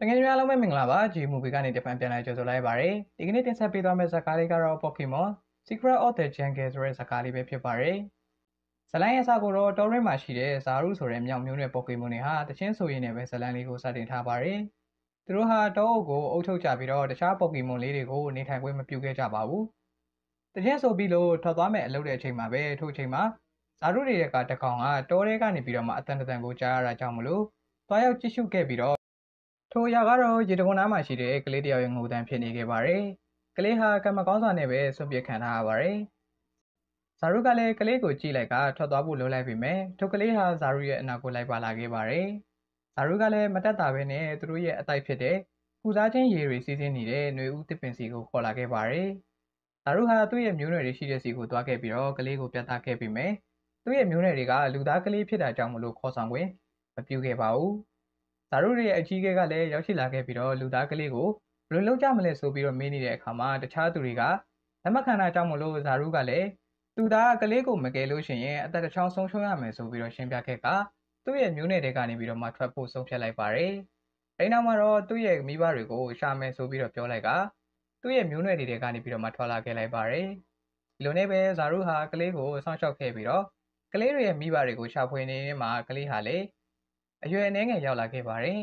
တကယ်ကြီးအားလုံးပဲမင်္ဂလာပါ G Movie ကနေတပန်ပြန်လာကြိုဆိုလိုက်ပါရစေဒီကနေ့တင်ဆက်ပေးသွားမယ့်ဇာတ်ကားလေးကတော့ Pokemon Secret of the Jungle ဆိုတဲ့ဇာတ်ကားလေးပဲဖြစ်ပါတယ်ဇလန်ရဲ့အစကတော့ Torrent မှာရှိတဲ့ဇာရုဆိုတဲ့မြောင်မျိုးနဲ့ Pokemon တွေဟာတချင်းဆိုရင်လည်းပဲဇလန်လေးကိုစတင်ထားပါတယ်သူတို့ဟာတောအုပ်ကိုအုပ်ချုပ်ကြပြီးတော့တခြား Pokemon လေးတွေကိုနေထိုင်ခွင့်မပြုခဲ့ကြပါဘူးတချင်းဆိုပြီးလို့ထွက်သွားမယ်အလုပ်တဲ့အချိန်မှာပဲထို့အချိန်မှာဇာရုတွေကတကောင်ကတောထဲကနေပြီးတော့မှအတန်တန်ကိုကြားရတာကြောင့်မလို့တွားရောက်ကြည့်ရှုခဲ့ပြီးတော့ထိုအရာကတော့ရေတခွန်နားမှာရှိတဲ့ကလေးတယောက်ရဲ့ငိုတန်းဖြစ်နေခဲ့ပါတယ်။ကလေးဟာကံမကောင်းစွာနဲ့ပဲဆွန့်ပစ်ခံထားရပါတယ်။ဇာရုကလည်းကလေးကိုကြည့်လိုက်ကထွက်သွားဖို့လိုလိုက်ပေမဲ့ထိုကလေးဟာဇာရုရဲ့အနာကိုလိုက်ပါလာခဲ့ပါတယ်။ဇာရုကလည်းမတက်တာပဲနဲ့သူတို့ရဲ့အတိုက်ဖြစ်တဲ့ကုစားချင်းရေတွေစီးဆင်းနေတဲ့ຫນွေဦးတစ်ပင်စီကိုခေါ်လာခဲ့ပါတယ်။ဇာရုဟာသူ့ရဲ့မျိုးနွယ်တွေရှိတဲ့စီကိုသွားခဲ့ပြီးတော့ကလေးကိုပြသခဲ့ပြီးမယ်။သူ့ရဲ့မျိုးနွယ်တွေကလူသားကလေးဖြစ်တာကြောင့်မလို့ခေါ်ဆောင်ခွင့်မပြုခဲ့ပါဘူး။။ဇာတို့ရဲ့အကြီးအကဲကလည်းရောက်ရှိလာခဲ့ပြီးတော့လူသားကလေးကိုဘယ်လိုလုပ်ကြမလဲဆိုပြီးတော့မေးနေတဲ့အခါမှာတခြားသူတွေကလက်မခံတာကြောင့်မလို့ဇာတို့ကလည်းသူသားကလေးကိုမကယ်လို့ရှိရင်အသက်တစ်ချောင်းဆုံးရှုံးရမယ်ဆိုပြီးတော့ရှင်းပြခဲ့တာသူ့ရဲ့မျိုးနယ်တွေကနေပြီးတော့မှထွက်ဖို့ဆုံးဖြတ်လိုက်ပါတယ်။အဲနောက်မှာတော့သူ့ရဲ့မိဘတွေကိုရှာမယ်ဆိုပြီးတော့ပြောလိုက်တာသူ့ရဲ့မျိုးနယ်တွေကနေပြီးတော့မှထွက်လာခဲ့လိုက်ပါတယ်။ဒီလိုနဲ့ပဲဇာရုဟာကလေးကိုစောင့်ရှောက်ခဲ့ပြီးတော့ကလေးတွေရဲ့မိဘတွေကိုရှာဖွေနေတဲ့မှာကလေးဟာလည်းအရွယ်အနည်းငယ်ရောက်လာခဲ့ပါတယ်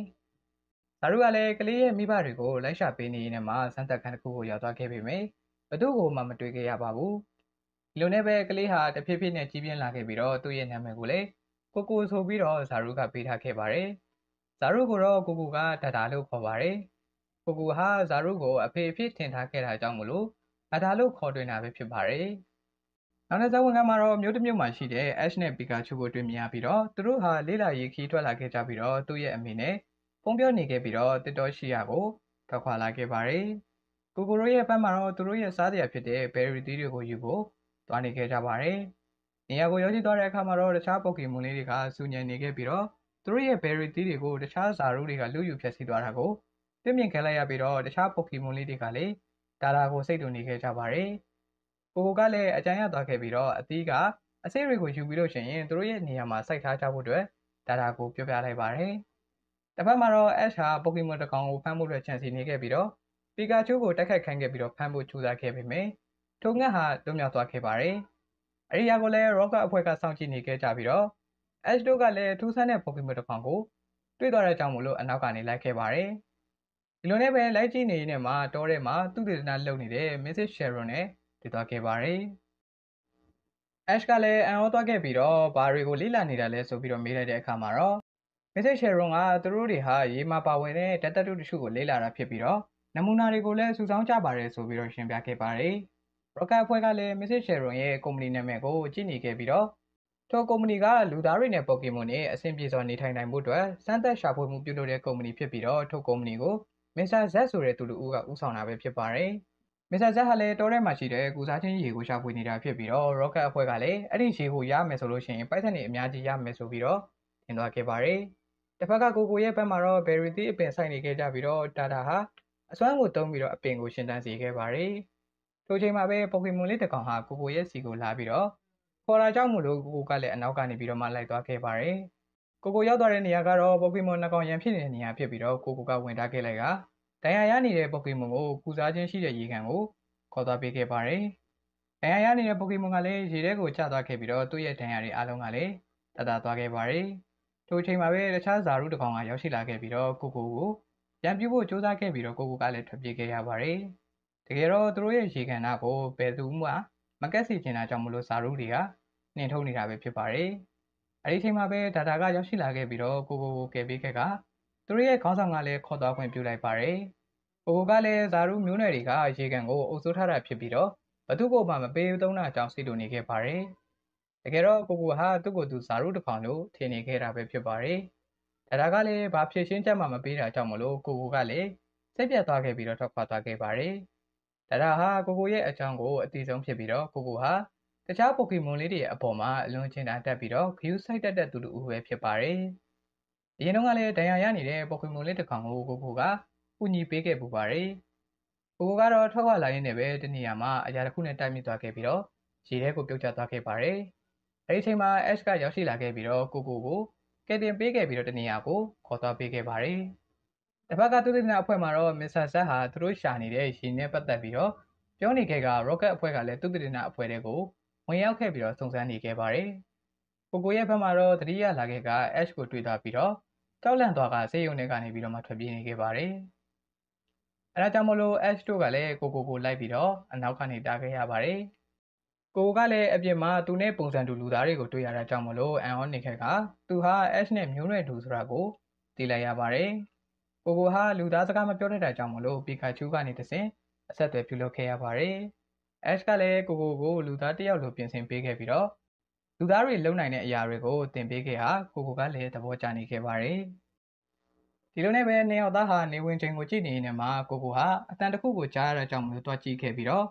။ဇာရုကလည်းကလေးရဲ့မိဘတွေကိုလိုက်ရှာပေးနေရင်းမှာစမ်းသပ်ခန်းတစ်ခုကိုရောက်သွားခဲ့ပေမယ့်ဘသူ့ကိုမှမတွေ့ခဲ့ရပါဘူး။ဒီလိုနဲ့ပဲကလေးဟာတဖြည်းဖြည်းနဲ့ကြီးပြင်းလာခဲ့ပြီးတော့သူ့ရဲ့နာမည်ကိုလည်းကိုကိုဆိုပြီးတော့ဇာရုကပေးထားခဲ့ပါတယ်။ဇာရုကိုတော့ကိုကိုကဒဒါလို့ခေါ်ပါတယ်။ကိုကိုဟာဇာရုကိုအဖေအဖြစ်ထင်ထားခဲ့တာကြောင့်မလို့ဒဒါလို့ခေါ်တွင်တာပဲဖြစ်ပါတယ်။နောက်ထပ်ဇာဝင်ခံမှာတော့မြို့တစ်မြို့မှာရှိတဲ့ Ash နဲ့ Pikachu ကိုတွေ့မြင်ရပြီးတော့သူတို့ဟာလေးလာရေးခီးထွက်လာခဲ့ကြပြီးတော့သူ့ရဲ့အမိနဲ့ပုံပြောနေခဲ့ပြီးတော့တစ်တော်ရှိရာကိုထွက်ခွာလာခဲ့ပါတယ်။ကိုကိုရိုးရဲ့ဘက်မှာတော့သူတို့ရဲ့စားစရာဖြစ်တဲ့ berry သီးတွေကိုယူဖို့သွားနေခဲ့ကြပါတယ်။နေရာကိုရောက်ရှိသွားတဲ့အခါမှာတော့တခြား Pokemon လေးတွေကစူညံနေခဲ့ပြီးတော့သူတို့ရဲ့ berry သီးတွေကိုတခြားဇာရုတွေကလူယူဖျက်ဆီးသွားတာကိုတွေ့မြင်ခဲ့လိုက်ရပြီးတော့တခြား Pokemon လေးတွေကလည်းဒါတာကိုစိတ်တူနေခဲ့ကြပါတယ်။ကိုကိုကလည်းအကြမ်းရသွားခဲ့ပြီးတော့အသီးကအစိတ်တွေကိုယူပြီးလို့ရှိရင်သူတို့ရဲ့နေရာမှာစိုက်ထားကြဖို့အတွက်ဒါတာကိုပြောပြလိုက်ပါတယ်။တစ်ဖက်မှာတော့ Ash ဟာပိုကီမွန်တစ်ကောင်ကိုဖမ်းဖို့အတွက်ခြံစီနေခဲ့ပြီးတော့ပီကာချူကိုတိုက်ခိုက်ခံခဲ့ပြီးတော့ဖမ်းဖို့ကြိုးစားခဲ့ပေမယ့်ထုံငတ်ဟာလွတ်မြောက်သွားခဲ့ပါတယ်။အရိယာကိုလည်း Rocket အဖွဲ့ကစောင့်ကြည့်နေခဲ့ကြပြီးတော့ Ash တို့ကလည်းထူးဆန်းတဲ့ပိုကီမွန်တစ်ကောင်ကိုတွေ့တော့တဲ့အကြောင်းမို့လို့အနောက်ကနေလိုက်ခဲ့ပါတယ်။ဒီလိုနဲ့ပဲလိုက်ကြည့်နေရင်းနဲ့မှတောထဲမှာသူတည်တနာလုပ်နေတဲ့ Mrs. Sharon နဲ့ဖြစ်သွားခဲ့ပါတယ်။ Ash ကလည်းအံ့ဩသွားခဲ့ပြီးတော့ဘာတွေကိုလေ့လာနေတာလဲဆိုပြီးတော့မေးလိုက်တဲ့အခါမှာတော့ Mrs. Sharon ကသူတို့တွေဟာရေမှာပါဝင်တဲ့ဓာတ်သတ္တုတချို့ကိုလေ့လာတာဖြစ်ပြီးတော့နမူနာတွေကိုလည်းစုဆောင်းကြပါတယ်ဆိုပြီးတော့ရှင်းပြခဲ့ပါတယ်။ Rocket အဖွဲ့ကလည်း Mrs. Sharon ရဲ့ကုမ္ပဏီနာမည်ကိုကြည့်နေခဲ့ပြီးတော့ထိုကုမ္ပဏီကလူသားတွေနဲ့ပေါ်ကီမွန်တွေအဆင်ပြေစွာနေထိုင်နိုင်ဖို့အတွက်စမ်းသပ်ရှာဖွေမှုပြုလုပ်တဲ့ကုမ္ပဏီဖြစ်ပြီးတော့ထိုကုမ္ပဏီကို Mr. Z ဆိုတဲ့သူလူဦးကဦးဆောင်တာပဲဖြစ်ပါတယ်။မစ္စတာဇက်ဟာလည်းတောထဲမှာရှိတဲ့ကုစားချင်းရေကိုရှာဖွေနေတာဖြစ်ပြီးတော့ Rocket အဖွဲ့ကလည်းအဲ့ဒီရေကိုရမယ်ဆိုလို့ရှိရင်ပိုက်ဆံတွေအများကြီးရမယ်ဆိုပြီးတော့ထင်သွားခဲ့ပါတယ်။တစ်ဖက်ကကိုကိုရဲ့ဘက်မှာတော့ Berry သီးအပင်ဆိုင်နေခဲ့ကြပြီးတော့ Tata ဟာအစွမ်းကိုတုံးပြီးတော့အပင်ကိုရှင်တန်းစေခဲ့ပါတယ်။ထိုချိန်မှာပဲ Pokemon လေးတစ်ကောင်ဟာကိုကိုရဲ့စီကိုလာပြီးတော့ခေါ်လာကြောက်မှုလို့ကိုကိုကလည်းအနောက်ကနေပြီးတော့မှလိုက်သွားခဲ့ပါတယ်။ကိုကိုရောက်သွားတဲ့နေရာကတော့ Pokemon နှစ်ကောင်ရန်ဖြစ်နေတဲ့နေရာဖြစ်ပြီးတော့ကိုကိုကဝင်တားခဲ့လိုက်တာ။ဒဏ်ရာရနေတဲ့ပိုကေမွန်ကိုကုစားခြင်းရှိတဲ့ရေကန်ကိုခေါ်သွားပေးခဲ့ပါတယ်။ဒဏ်ရာရနေတဲ့ပိုကေမွန်ကလည်းရေထဲကိုကျသွားခဲ့ပြီးတော့သူ့ရဲ့ဒဏ်ရာတွေအလုံးကလည်းတတသွားခဲ့ပါတယ်။ထိုအချိန်မှာပဲတခြားဇာရုတကောင်ကရောက်ရှိလာခဲ့ပြီးတော့ကိုကိုကိုပြန်ပြဖို့စူးစမ်းခဲ့ပြီးတော့ကိုကိုကလည်းထွက်ပြေးခဲ့ရပါတယ်။တကယ်တော့သူတို့ရဲ့ရေကန်နာကိုဘယ်သူမှ မကက်စီချင်တာကြောင့်မလို့ဇာရုတွေကနှင်ထုတ်နေတာပဲဖြစ်ပါတယ်။အဲဒီအချိန်မှာပဲဒါတာကရောက်ရှိလာခဲ့ပြီးတော့ကိုကိုကိုကယ်ပေးခဲ့ကသူတို့ရဲ့ခေါင်းဆောင်ကလည်းခေါ်သွားခွင့်ပြုလိုက်ပါတယ်။ဘိုဘိုကလည်းဇာရုမျိုးနွယ်တွေကရေကန်ကိုအုပ်စိုးထားတာဖြစ်ပြီးတော့ဘသူ့ကိုမှမပေးသုံးတာကြောင့်စိတ်တူနေခဲ့ပါတယ်။တကယ်တော့ကိုကိုဟာသူ့ကိုသူဇာရုတစ်ဖောင်လို့ထင်နေခဲ့တာပဲဖြစ်ပါတယ်။ဒါဒါကလည်းဘာဖြစ်ရှင်းချက်မှမပေးတာကြောင့်မလို့ကိုကိုကလည်းစိတ်ပြတ်သွားခဲ့ပြီးတော့ထွက်ခွာသွားခဲ့ပါတယ်။ဒါဒါဟာကိုကိုရဲ့အကြောင်းကိုအတိဆုံးဖြစ်ပြီးတော့ကိုကိုဟာတခြားပိုကီမွန်လေးတွေရဲ့အပေါ်မှာအလွန်ချင်တာတက်ပြီးတော့ခရူးဆိုင်တက်တဲ့သူလူဦးပဲဖြစ်ပါတယ်။အရင်တုန်းကလည်းဒဏ်ရာရနေတဲ့ပေါ်ကီမွန်လေးတစ်ကောင်ကိုကိုကိုကကူညီပေးခဲ့ပူပါတယ်။ကိုကိုကတော့ထွက်ခွာလာရင်းနဲ့ပဲတနေရာမှာအရာတစ်ခုနဲ့တိုက်မိသွားခဲ့ပြီးတော့ရေထဲကိုပြုတ်ကျသွားခဲ့ပါတယ်။အဲဒီအချိန်မှာ Ash ကရောက်ရှိလာခဲ့ပြီးတော့ကိုကိုကိုကယ်တင်ပေးခဲ့ပြီးတော့တနေရာကိုခေါ်သွားပေးခဲ့ပါတယ်။တစ်ဖက်ကသုတေသနအဖွဲ့မှာတော့ Mr. Zak ဟာသူတို့ရှာနေတဲ့ရေနဲ့ပတ်သက်ပြီးတော့ပြောနေခဲ့က Rocket အဖွဲ့ကလည်းသုတေသနအဖွဲ့တွေကိုဝင်ရောက်ခဲ့ပြီးတော့စုံစမ်းနေခဲ့ပါတယ်။ကိုကိုရဲ့ဘက်မှာတော့တတိယလာခဲ့က Ash ကိုတွေ့တာပြီးတော့ကြောက်လန့်သွားကစေယုံတွေကနေပြီးတော့မှထွက်ပြေးနေခဲ့ပါတယ်။အဲဒါကြောင့်မလို့ Ash တို့ကလည်းကိုကိုကိုလိုက်ပြီးတော့အနောက်ကနေတားခဲ့ရပါတယ်။ကိုကလည်းအပြင်မှာသူနဲ့ပုံစံတူလူသားတွေကိုတွေ့ရတာကြောင့်မလို့အန်ဟောနေခဲ့ကသူဟာ Ash နဲ့မျိုးနွယ်တူဆိုတာကိုသိလိုက်ရပါတယ်။ကိုကိုဟာလူသားစကားမပြောတတ်တာကြောင့်မလို့ပီကာချူကနေတဆင်အဆက်အသွယ်ပြုလုပ်ခဲ့ရပါတယ်။ Ash ကလည်းကိုကိုကိုလူသားတယောက်လိုပြင်ဆင်ပေးခဲ့ပြီးတော့လူသားတွေလုပ်နိုင်တဲ့အရာတွေကိုတင်ပေးခဲ့ဟာကိုကိုကလည်းသဘောကျနေခဲ့ပါတယ်။ဒီလိုနဲ့ပဲနေအောင်သားဟာနေဝင်ချိန်ကိုကြည့်နေရင်မှကိုကိုဟာအတန်တစ်ခုကိုကြားရတာကြောင့်မလို့တွားကြည့်ခဲ့ပြီးတော့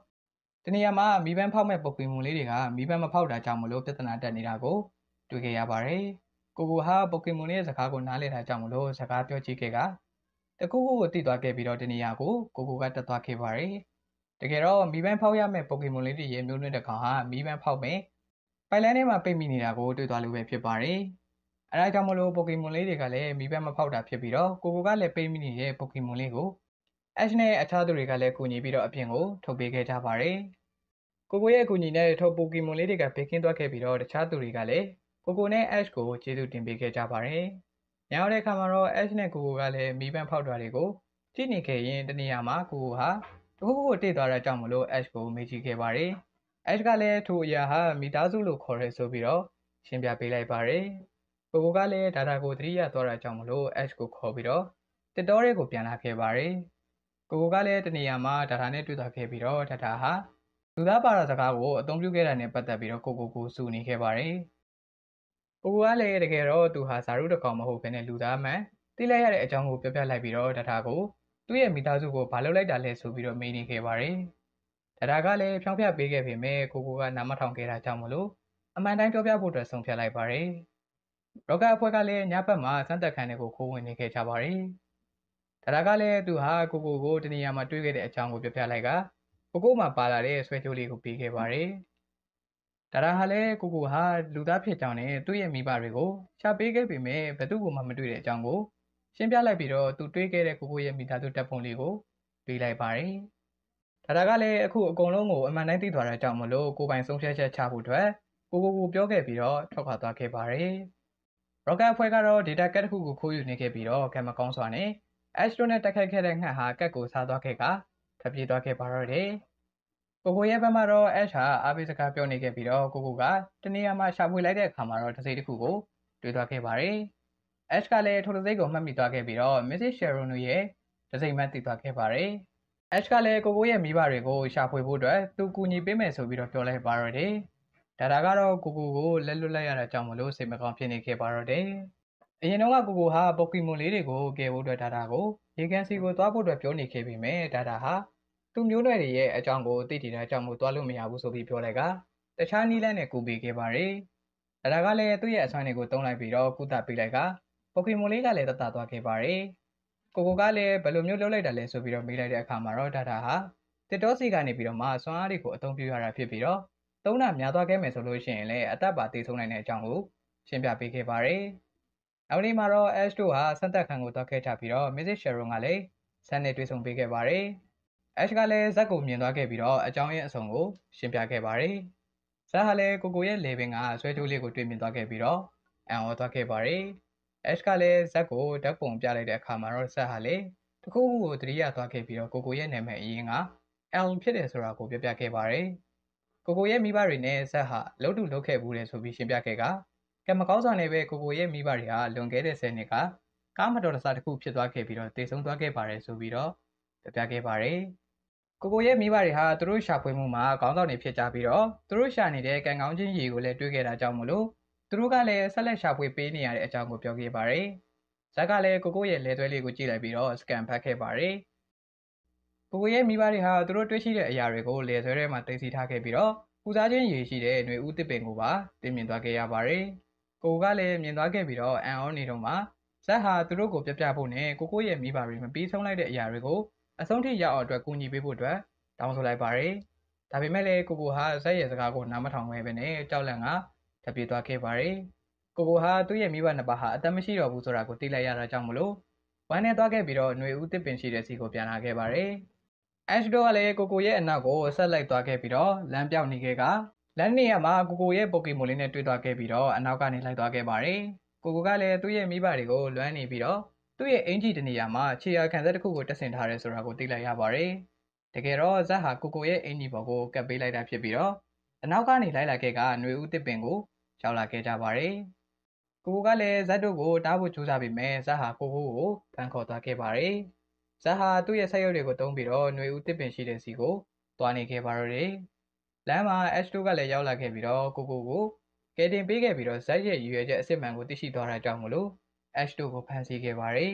တနေရာမှာမိဘဖောက်မဲ့ပုံပင်မှုလေးတွေကမိဘမဖောက်တာကြောင့်မလို့ပြဿနာတက်နေတာကိုတွေ့ခဲ့ရပါတယ်။ကိုကိုဟာပုံကင်မွန်ရဲ့စကားကိုနားလည်တာကြောင့်မလို့စကားပြောကြည့်ခဲ့ကတကူကိုကိုတိသွားခဲ့ပြီးတော့တနေရာကိုကိုကိုကတက်သွားခဲ့ပါတယ်။တကယ်တော့မိဘဖောက်ရမဲ့ပုံကင်မွန်လေးတွေရဲ့မျိုးနွယ်တစ်ကောင်ဟာမိဘဖောက်မဲ့ဖိုင်လန်ထဲမှာပိတ်မိနေတာကိုတွေ့သွားလို့ပဲဖြစ်ပါတယ်။အဲဒါကြောင့်မလို့ပိုကီမွန်လေးတွေကလည်းမိဘမဖောက်တာဖြစ်ပြီးတော့ကိုကိုကလည်းပိတ်မိနေတဲ့ပိုကီမွန်လေးကို Ash နဲ့အခြားသူတွေကလည်းကူညီပြီးတော့အပြင်ကိုထုတ်ပေးခဲ့ကြပါတယ်။ကိုကိုရဲ့ကူညီနဲ့ထုတ်ပိုကီမွန်လေးတွေကဘေးကင်းသွားခဲ့ပြီးတော့တခြားသူတွေကလည်းကိုကိုနဲ့ Ash ကိုကျေးဇူးတင်ပေးခဲ့ကြပါတယ်။ညောင်တဲ့အခါမှာတော့ Ash နဲ့ကိုကိုကလည်းမိဘဖောက်တာတွေကိုကြည့်နေခဲ့ရင်တနေရာမှာကိုကိုဟာတခုခုကိုတိတ်သွားတာကြောင့်မလို့ Ash ကိုမေးကြည့်ခဲ့ပါတယ်။အဲ့ဒါကလည်းထိုအရာဟာမိသားစုလို့ခေါ်ရဲဆိုပြီးတော့ရှင်းပြပေးလိုက်ပါတယ်ကိုကိုကလည်းဒါတာကိုသတိရသွားတာကြောင့်မလို့ H ကိုခေါ်ပြီးတော့တစ်တော်ရဲကိုပြန်လာခဲ့ပါတယ်ကိုကိုကလည်းတနေရာမှာဒါတာနဲ့တွေ့သွားခဲ့ပြီးတော့ဒါတာဟာလူသားပါတာစကားကိုအသုံးပြုခဲ့တာနဲ့ပတ်သက်ပြီးတော့ကိုကိုကိုစူနေခဲ့ပါတယ်ကိုကိုကလည်းတကယ်တော့သူဟာဇာရုတကောင်မဟုတ်ဘဲနဲ့လူသားမှန်သိလိုက်ရတဲ့အကြောင်းကိုပြောပြလိုက်ပြီးတော့ဒါတာကိုသူ့ရဲ့မိသားစုကိုဘာလုပ်လိုက်တာလဲဆိုပြီးတော့မေးနေခဲ့ပါတယ်။ဒါကလည်းဖြောင်းပြပေးခဲ့ပေမဲ့ကိုကိုကနားမထောင်ခဲ့တာကြောင့်မလို့အမှန်တိုင်းပြောပြဖို့အတွက်ဆုံးဖြတ်လိုက်ပါတယ်။ရော့ကတ်အဖွဲ့ကလည်းညဘက်မှာစမ်းသက်ခန်းတွေကိုခိုးဝင်နေခဲ့ကြပါတယ်။ဒါကလည်းသူဟာကိုကိုကိုတနေရာမှာတွေ့ခဲ့တဲ့အကြောင်းကိုပြောပြလိုက်ကကိုကိုမှပါလာတဲ့ဆွဲကြိုးလေးကိုပေးခဲ့ပါတယ်။ဒါဟာလည်းကိုကိုဟာလူသားဖြစ်ကြောင်းနဲ့သူ့ရဲ့မိဘတွေကိုရှာပေးခဲ့ပေမဲ့ဘသူ့ကိုမှမတွေ့တဲ့အကြောင်းကိုရှင်းပြလိုက်ပြီးတော့သူတွေ့ခဲ့တဲ့ကိုကိုရဲ့မိသားစုတပ်ပုံလေးကိုပေးလိုက်ပါတယ်။ဒါကလည်းအခုအကုန်လုံးကိုအမှန်တိုင်းသိသွားတာကြောင့်မလို့ကိုပိုင်ဆုံးဖြတ်ချက်ချဖို့အတွက်ကိုကိုကိုပြောခဲ့ပြီးတော့ထွက်ခွာသွားခဲ့ပါတယ်။ Rocket အဖွဲ့ကတော့ data cat တစ်ခုကိုခိုးယူနေခဲ့ပြီးတော့ကံမကောင်းစွာနဲ့ Astro နဲ့တိုက်ခိုက်ခဲ့တဲ့ငှက်ဟာကတ်ကိုစားသွားခဲ့ကထွက်ပြေးသွားခဲ့ပါတော့တယ်။ကိုကိုရဲ့ဘက်မှာတော့ Ash ဟာအားပေးစကားပြောနေခဲ့ပြီးတော့ကိုကိုကတနေရာမှာရှာဖွေလိုက်တဲ့အခါမှာတော့တစ်စိတ်တစ်ခုကိုတွေ့သွားခဲ့ပါတယ်။ Ash ကလည်းထိုတစ်စိတ်ကိုမှတ်မိသွားခဲ့ပြီးတော့ Mrs. Sharon ရဲ့တစ်စိတ်မှတ်သိသွားခဲ့ပါတယ်။ Ash ကလည်းကိုကိုရဲ့မိဘတွေကိုရှာဖွေဖို့အတွက်သူကူညီပေးမယ်ဆိုပြီးတော့ပြောလိုက်ပါတော့တယ်။ဒါတာကတော့ကိုကိုကိုလက်လွတ်လိုက်ရတာကြောင့်မလို့စိတ်မကောင်းဖြစ်နေခဲ့ပါတော့တယ်။အရင်တော့ကကိုကိုဟာပိုကီမွန်လေးတွေကိုကယ်ဖို့အတွက်ဒါတာကိုရေကန်စီကိုသွားဖို့အတွက်ပြောနေခဲ့ပေမဲ့ဒါတာဟာသူမျိုးနွယ်တွေရဲ့အကြောင်းကိုသိတည်တာကြောင့်မို့သွားလို့မရဘူးဆိုပြီးပြောလိုက်ကတခြားနီးလန်းနဲ့ကူပေးခဲ့ပါရယ်။ဒါတာကလည်းသူ့ရဲ့အဆွမ်းတွေကိုတုံးလိုက်ပြီးတော့ကုသပေးလိုက်ကပိုကီမွန်လေးကလည်းတတ်တာသွားခဲ့ပါရယ်။ကိုကိုကလည်းဘယ်လိုမျိုးလုပ်လိုက်တာလဲဆိုပြီးတော့မေးလိုက်တဲ့အခါမှာတော့ဒါဒါဟာတစ်တောစီကနေပြီးတော့မှစွမ်းအားတွေကိုအသုံးပြုရတာဖြစ်ပြီးတော့သုံးတာများသွားခဲ့မယ်ဆိုလို့ရှိရင်လည်းအသက်ပါတည်ဆုံးနိုင်တဲ့အကြောင်းကိုရှင်းပြပေးခဲ့ပါတယ်။နောက်နေ့မှာတော့ Ash တို့ဟာစံသက်ခံကိုသွားခဲ့ချပြီးတော့ Mrs. Sharon ကလည်းဆန်နဲ့တွေ့ဆုံပေးခဲ့ပါတယ်။ Ash ကလည်းဇက်ကိုမြင်သွားခဲ့ပြီးတော့အကြောင်းရင်းအစုံကိုရှင်းပြခဲ့ပါတယ်။ဇက်ဟာလည်းကိုကိုရဲ့ level ကဆွဲကြိုးလေးကိုတွေ့မြင်သွားခဲ့ပြီးတော့အံ့ဩသွားခဲ့ပါတယ်။ Ash ကလည်းဇက်ကိုဓာတ်ပုံပြလိုက်တဲ့အခါမှာတော့ဇက်ဟာလေတခုခုကိုတရိယာသွားခဲ့ပြီးတော့ကိုကိုရဲ့နာမည်အရင်က L ဖြစ်တယ်ဆိုတာကိုပြပြခဲ့ပါတယ်။ကိုကိုရဲ့မိဘတွေနဲ့ဇက်ဟာလှုပ်တူလှုပ်ခဲ့ဘူးတယ်ဆိုပြီးရှင်းပြခဲ့ကကံမကောင်းစွာနဲ့ပဲကိုကိုရဲ့မိဘတွေဟာလွန်ခဲ့တဲ့ဆယ်နှစ်ကကားမတော်တဆတစ်ခုဖြစ်သွားခဲ့ပြီးတော့တည်ဆုံသွားခဲ့ပါတယ်ဆိုပြီးတော့ပြပြခဲ့ပါတယ်။ကိုကိုရဲ့မိဘတွေဟာသူတို့ရှာဖွေမှုမှာခေါင်းဆောင်တွေဖြစ်ကြပြီးတော့သူတို့ရှာနေတဲ့ကံကောင်းချင်းရေကိုလည်းတွေ့ခဲ့တာကြောင့်မလို့သူတို့ကလည်းဆက်လက်ရှာဖွေပေးနေရတဲ့အကြောင်းကိုပြောခဲ့ပါတယ်။ဇက်ကလည်းကိုကိုရဲ့လဲသွဲလေးကိုကြည့်လိုက်ပြီးတော့စကန်ဖတ်ခဲ့ပါတယ်။ကိုကိုရဲ့မိဘတွေဟာသူတို့တွေ့ရှိတဲ့အရာတွေကိုလဲသွဲထဲမှာတင်စီထားခဲ့ပြီးတော့ပူစားခြင်းရည်ရှိတဲ့ຫນွေဦးတစ်ပင်ကိုပါတင်မြင်သွားခဲ့ရပါတယ်။ကိုကလည်းမြင်သွားခဲ့ပြီးတော့အံ့ဩနေတော့မှဇက်ဟာသူတို့ကိုပြပြဖို့နဲ့ကိုကိုရဲ့မိဘတွေမပြီးဆုံးလိုက်တဲ့အရာတွေကိုအဆုံးထိရအောင်အတွက်ကူညီပေးဖို့အတွက်တောင်းဆိုလိုက်ပါတယ်။ဒါပေမဲ့လည်းကိုကိုဟာဇက်ရဲ့စကားကိုနားမထောင်ခဲ့ပဲနဲ့ကြောက်လန့်ကထွက်ပြေးသွားခဲ့ပါတယ်။ကိုကိုဟာသူ့ရဲ့မိဘနှစ်ပါးဟာအသက်မရှိတော့ဘူးဆိုတာကိုသိလိုက်ရတာကြောင့်မလို့ဝမ်းနဲ့သွားခဲ့ပြီးတော့ຫນွေဦးတစ်ပင်ရှိတဲ့စီကိုပြန်လာခဲ့ပါတယ်။ Ash တို့ကလည်းကိုကိုရဲ့အနောက်ကိုဆက်လိုက်သွားခဲ့ပြီးတော့လမ်းပြောင်းနေခဲ့ကလမ်းနေရမှာကိုကိုရဲ့ပိုကီမွန်လေးနဲ့တွေ့သွားခဲ့ပြီးတော့အနောက်ကနေလိုက်သွားခဲ့ပါတယ်။ကိုကိုကလည်းသူ့ရဲ့မိဘတွေကိုလွမ်းနေပြီးတော့သူ့ရဲ့အင်ဂျီတနေရာမှာခြေရာခံဆက်တစ်ခုကိုတက်ဆင်ထားတယ်ဆိုတာကိုသိလိုက်ရပါတယ်။တကယ်တော့ဇက်ဟာကိုကိုရဲ့အင်ဂျီဘော်ကိုကပ်ပေးလိုက်တာဖြစ်ပြီးတော့အနောက်ကနေလိုက်လာခဲ့ကຫນွေဦးတစ်ပင်ကိုရောက်လာခဲ့ကြပါတယ်။ကိုကလည်းဇက်တို့ကိုတားဖို့ကြိုးစားပေမဲ့ဇက်ဟာကိုကိုကိုဖန်ခေါ်သွားခဲ့ပါတယ်။ဇက်ဟာသူ့ရဲ့ဆက်ရုပ်တွေကိုတုံးပြီးတော့ຫນွေဦးတစ်ပင်ရှိတဲ့စီကိုသွားနေခဲ့ပါတော့တယ်။လမ်းမှာ H2 ကလည်းရောက်လာခဲ့ပြီးတော့ကိုကိုကိုကယ်တင်ပေးခဲ့ပြီးတော့ဇက်ရဲ့ရည်ရွယ်ချက်အစ်စ်မှန်ကိုသိရှိသွားတာကြောင့်မလို့ H2 ကိုဖန်ဆီးခဲ့ပါတယ်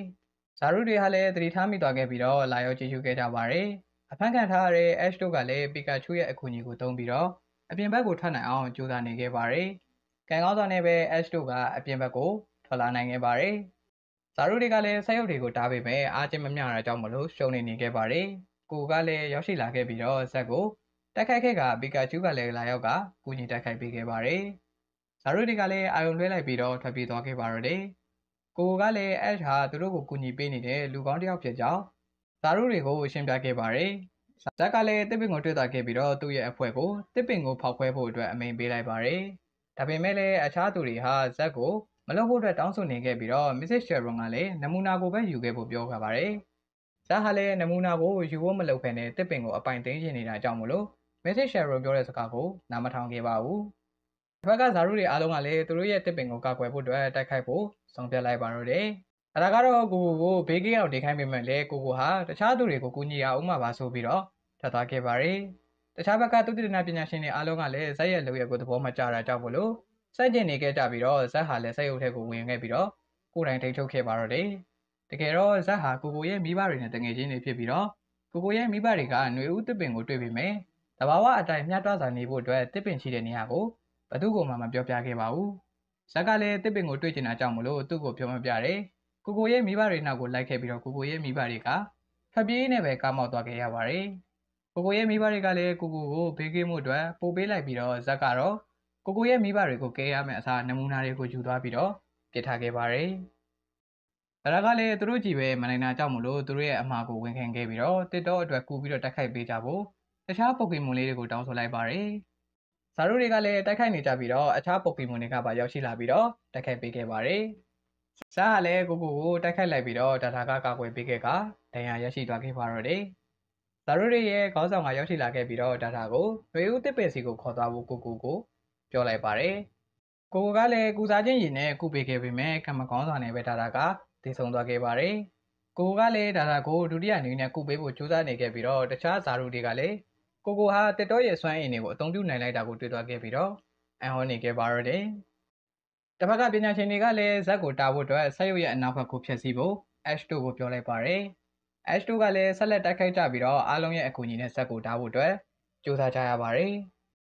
။ဇာရုတွေဟာလည်းသတိထားမိသွားခဲ့ပြီးတော့လာရောက်ကြည့်ရှုခဲ့ကြပါတယ်။အဖန်ခံထားရတဲ့ H2 ကလည်းပီကာချူရဲ့အကူအညီကိုသုံးပြီးတော့အပြင်ဘက်ကိုထွက်နိုင်အောင်ကြိုးစားနေခဲ့ပါတယ်။ကံကောင်းစွာနဲ့ပဲ Ash တို့ကအပြင်ဘက်ကိုထွက်လာနိုင်ခဲ့ပါတယ်။ဇာရုတွေကလည်းဆက်ရုပ်တွေကိုတားပေမဲ့အားချင်းမမျှတာကြောင့်မလို့ရှုံနေနေခဲ့ပါတယ်။ကိုကလည်းရောက်ရှိလာခဲ့ပြီးတော့ဇက်ကိုတိုက်ခိုက်ခဲ့ကပီကာချူးကလည်းလာရောက်ကကူညီတိုက်ခိုက်ပေးခဲ့ပါတယ်။ဇာရုတွေကလည်းအာယုံလွှဲလိုက်ပြီးတော့ထွက်ပြေးသွားခဲ့ပါတော့တယ်။ကိုကလည်း Ash ဟာသူတို့ကိုကူညီပေးနေတဲ့လူကောင်းတစ်ယောက်ဖြစ်ကြောင်းဇာရုတွေကိုရှင်းပြခဲ့ပါတယ်။ဇက်ကလည်းတစ်ပင်ကိုတွေ့တာခဲ့ပြီးတော့သူ့ရဲ့အဖွဲကိုတစ်ပင်ကိုဖောက်ခွဲဖို့အတွက်အမိန်ပေးလိုက်ပါတယ်။ဒါပေမဲ့လည်းအခြားသူတွေဟာဇက်ကိုမလုပ်ဖို့အတွက်တောင်းဆိုနေခဲ့ပြီးတော့ Mrs. Sharon ကလည်းနမူနာကိုပဲယူခဲ့ဖို့ပြောခဲ့ပါတယ်။ဇက်ဟာလည်းနမူနာကိုယူဖို့မလုပ်ဘဲနဲ့တစ်ပင်ကိုအပိုင်သိမ်းရှင်နေတာကြောင့်မလို့ Mrs. Sharon ပြောတဲ့စကားကိုနားမထောင်ခဲ့ပါဘူး။ဒီဘက်ကဇာရုတွေအားလုံးကလည်းသူတို့ရဲ့တစ်ပင်ကိုကာကွယ်ဖို့အတွက်တိုက်ခိုက်ဖို့ဆောင်ပြလိုက်ပါတော့တယ်။အဲဒါကတော့ကိုကိုကိုဘေးကင်းအောင်နေခိုင်းပေမဲ့လည်းကိုကိုဟာတခြားသူတွေကိုကူညီရအောင်မှပါဆိုပြီးတော့ထပ်သွားခဲ့ပါတယ်။တခြားဘက်ကသုတေသနပညာရှင်တွေအားလုံးကလည်းဇက်ရဲ့လုပ်ရကိုသဘောမကျတာကြောင့်မလို့စိုက်ကျင်နေခဲ့ကြပြီးတော့ဇက်ဟာလည်းစက်ရုပ်ထဲကိုဝင်ခဲ့ပြီးတော့ကိုယ်တိုင်ထိန်းချုပ်ခဲ့ပါတော့တယ်တကယ်တော့ဇက်ဟာကိုကိုရဲ့မိဘတွေနဲ့တငယ်ချင်းတွေဖြစ်ပြီးတော့ကိုကိုရဲ့မိဘတွေကຫນွေဦးတစ်ပင်ကိုတွေ့ပြီးမယ်တဘာဝအတိုင်းမျှတစွာနေဖို့အတွက်တစ်ပင်ရှိတဲ့နေရာကိုဘသူ့ကိုမှမပြောပြခဲ့ပါဘူးဇက်ကလည်းတစ်ပင်ကိုတွေ့ကျင်တာကြောင့်မလို့သူ့ကိုပြောမပြတယ်ကိုကိုရဲ့မိဘတွေနောက်ကိုလိုက်ခဲ့ပြီးတော့ကိုကိုရဲ့မိဘတွေကဖက်ပြေးနဲ့ပဲကားမောက်သွားခဲ့ရပါတယ်။ကိုကိုရဲ့မိဘတွေကလည်းကိုကိုကိုဘေးကင်းမှုအတွက်ပို့ပေးလိုက်ပြီးတော့ဇက်ကတော့ကိုကိုရဲ့မိဘတွေကိုကဲရမယ့်အစားနမူနာတွေကိုယူသွားပြီးတော့ပြစ်ထားခဲ့ပါတယ်။ဒါကလည်းသူတို့ကြည်ပဲမနိုင်တာကြောင့်မလို့သူတို့ရဲ့အမှားကိုဝန်ခံခဲ့ပြီးတော့တစ်တော့အတွက်ကူပြီးတော့တိုက်ခိုက်ပေးကြဖို့တခြားပိုကီမွန်လေးတွေကိုတောင်းဆိုလိုက်ပါတယ်။ဇာတို့တွေကလည်းတိုက်ခိုက်နေကြပြီးတော့အခြားပိုကီမွန်တွေကပါရောက်ရှိလာပြီးတော့တိုက်ခိုက်ပေးခဲ့ပါတယ်။ဇာကလည်းကိုကိုကိုတိုက်ခိုက်လိုက်ပြီးတော့ဒါတာကကာကွယ်ပေးခဲ့ကဒဏ်ရာရရှိသွားခဲ့ပါတော့တယ်။လာရိုရီရဲ့ခေါင်းဆောင်ကရောက်ရှိလာခဲ့ပြီးတော့ဒါတာကိုຫນွေဦးတစ်ပင်စီကိုခေါ်သွားဖို့ကိုကိုကိုပြောလိုက်ပါတယ်။ကိုကိုကလည်းကုစားချင်းရင်နဲ့ကုပေးခဲ့ပေမဲ့ကမ္မကောင်းဆောင်နဲ့ပဲဒါတာကတည်ဆုံသွားခဲ့ပါတယ်။ကိုကိုကလည်းဒါတာကိုဒုတိယအနေနဲ့ကုပေးဖို့ကြိုးစားနေခဲ့ပြီးတော့တခြားဇာရုတွေကလည်းကိုကိုဟာတက်တော့ရဲ့စွမ်းအင်တွေကိုအသုံးပြုနိုင်လိုက်တာကိုတွေ့သွားခဲ့ပြီးတော့အံ့ဟောနေခဲ့ပါရတဲ့။တစ်ဖက်ကပညာရှင်တွေကလည်းဇက်ကိုတာဖို့အတွက်ဆက်ရုပ်ရဲ့အနောက်ဘက်ကိုဖျက်ဆီးဖို့ H2 ကိုပြောလိုက်ပါတယ်။ H2 ကလည်းဆက်လက်တိုက်ခိုက်ကြပြီးတော့အားလုံးရဲ့အကူအညီနဲ့ဆက်ကိုတားဖို့အတွက်ကြိုးစားကြရပါတယ်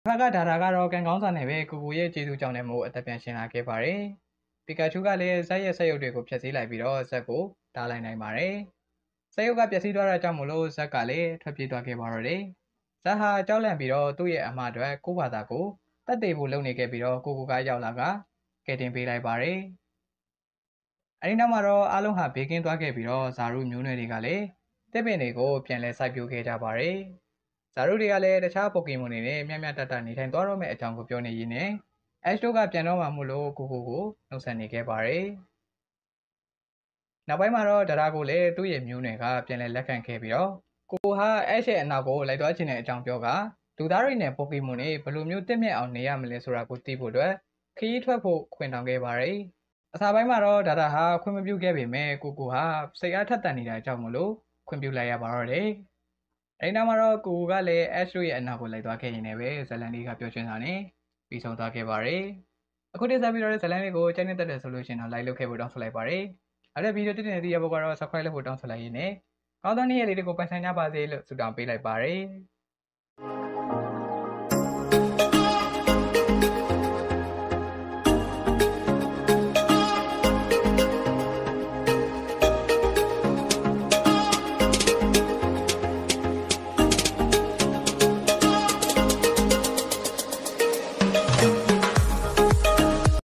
။ဖက်ကဒါတာကတော့ကံကောင်းစာနဲ့ပဲကိုကိုရဲ့ကျေးဇူးကြောင့်လည်းမို့အသက်ပြန်ရှင်လာခဲ့ပါတယ်။ပီကာချူကလည်းဇက်ရဲ့ဆက်ရုပ်တွေကိုဖျက်ဆီးလိုက်ပြီးတော့ဇက်ကိုတားလိုက်နိုင်ပါတယ်။ဆက်ရုပ်ကပျက်စီးသွားတာကြောင့်မလို့ဇက်ကလည်းထွက်ပြေးသွားခဲ့ပါတော့တယ်။ဇက်ဟာကြောက်လန့်ပြီးတော့သူ့ရဲ့အမှားအတွက်ကိုဘာသာကိုတတ်သိဖို့လုပ်နေခဲ့ပြီးတော့ကိုကိုကရောက်လာကကယ်တင်ပေးလိုက်ပါတယ်။အဲဒီနောက်မှာတော့အားလုံးဟာဘေးကင်းသွားခဲ့ပြီးတော့ဇာရုမျိုးနွယ်တွေကလည်းတစ်ပင်တွေကိုပြန်လဲစိုက်ပျိုးခဲ့ကြပါတယ်။ဇာရုတွေကလည်းတခြားပိုကေမွန်တွေနဲ့မျှမျှတတနေထိုင်သွားတော့မယ့်အကြောင်းကိုပြောနေရင်းနဲ့အက်ရှ်တို့ကပြန်တော့မှမို့လို့ကိုကိုကိုနှုတ်ဆက်နေခဲ့ပါတယ်။နောက်ပိုင်းမှာတော့ဒရာကိုလည်းသူ့ရဲ့မျိုးနွယ်ကပြန်လဲလက်ခံခဲ့ပြီးတော့ကိုကိုဟာအက်ရှ်ရဲ့အနောက်ကိုလိုက်သွားခြင်းတဲ့အကြောင်းပြောကလူသားတွေနဲ့ပိုကေမွန်တွေဘယ်လိုမျိုးတင့်မြတ်အောင်နေရမလဲဆိုတာကိုသိဖို့အတွက်ခရီးထွက်ဖို့ခွင့်တောင်းခဲ့ပါတယ်။အစာပိုင်းမှာတော့ဒါတာဟာခွင့်မပြုခဲ့ပေမဲ့ကိုကိုဟာစိတ်အားထက်သန်နေတာကြောင့်မလို့ခွင့်ပြုလိုက်ရပါတော့တယ်။အဲဒီနောက်မှာတော့ကိုကိုကလည်း Ash ရဲ့အနာကိုလိုက်သွားခဲ့ရင်လည်းပဲဇလန်လေးကပြောချင်တာနဲ့ပြီးဆုံးသွားခဲ့ပါတယ်။အခုတိစားပြီးတော့ဇလန်လေးကိုချိန်နေတတ်တယ်ဆိုလို့ရှင်တော့ like လုပ်ခဲ့ဖို့တောင်းဆိုလိုက်ပါတယ်။အဲ့ဒီဗီဒီယိုတစ်တင်တဲ့ဒီရဘကတော့ subscribe လုပ်ဖို့တောင်းဆိုလိုက်ရင်းနဲ့ကောင်းသောနေ့ရက်လေးတွေကိုပိုင်ဆိုင်ကြပါစေလို့ဆုတောင်းပေးလိုက်ပါတယ်။